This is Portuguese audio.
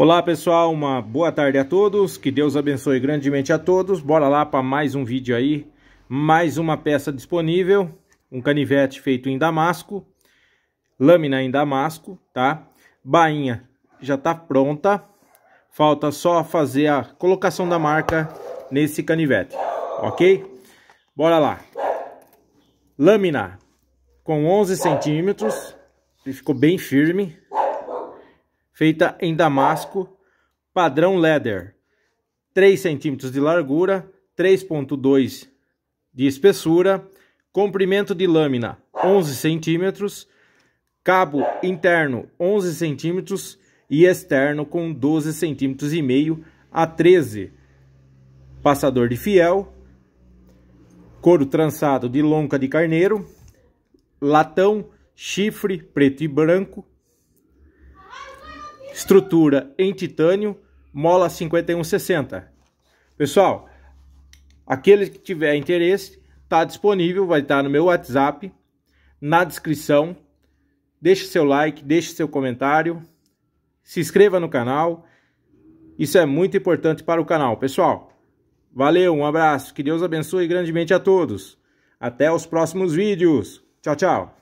Olá pessoal, uma boa tarde a todos, que Deus abençoe grandemente a todos. Bora lá para mais um vídeo aí, mais uma peça disponível, um canivete feito em damasco, lâmina em damasco, tá? Bainha já tá pronta, falta só fazer a colocação da marca nesse canivete, ok? Bora lá. Lâmina com 11 centímetros, ele ficou bem firme, feita em damasco, padrão leather, 3 centímetros de largura, 3.2 de espessura, comprimento de lâmina 11 centímetros, cabo interno 11 centímetros e externo com 12 centímetros e meio a 13, passador de fiel, couro trançado de lonca de carneiro, latão, chifre preto e branco, estrutura em titânio, mola 5160. Pessoal, aquele que tiver interesse, está disponível, vai estar tá no meu WhatsApp, na descrição. Deixe seu like, deixe seu comentário, se inscreva no canal. Isso é muito importante para o canal. Pessoal, valeu, um abraço, que Deus abençoe grandemente a todos. Até os próximos vídeos. Tchau, tchau.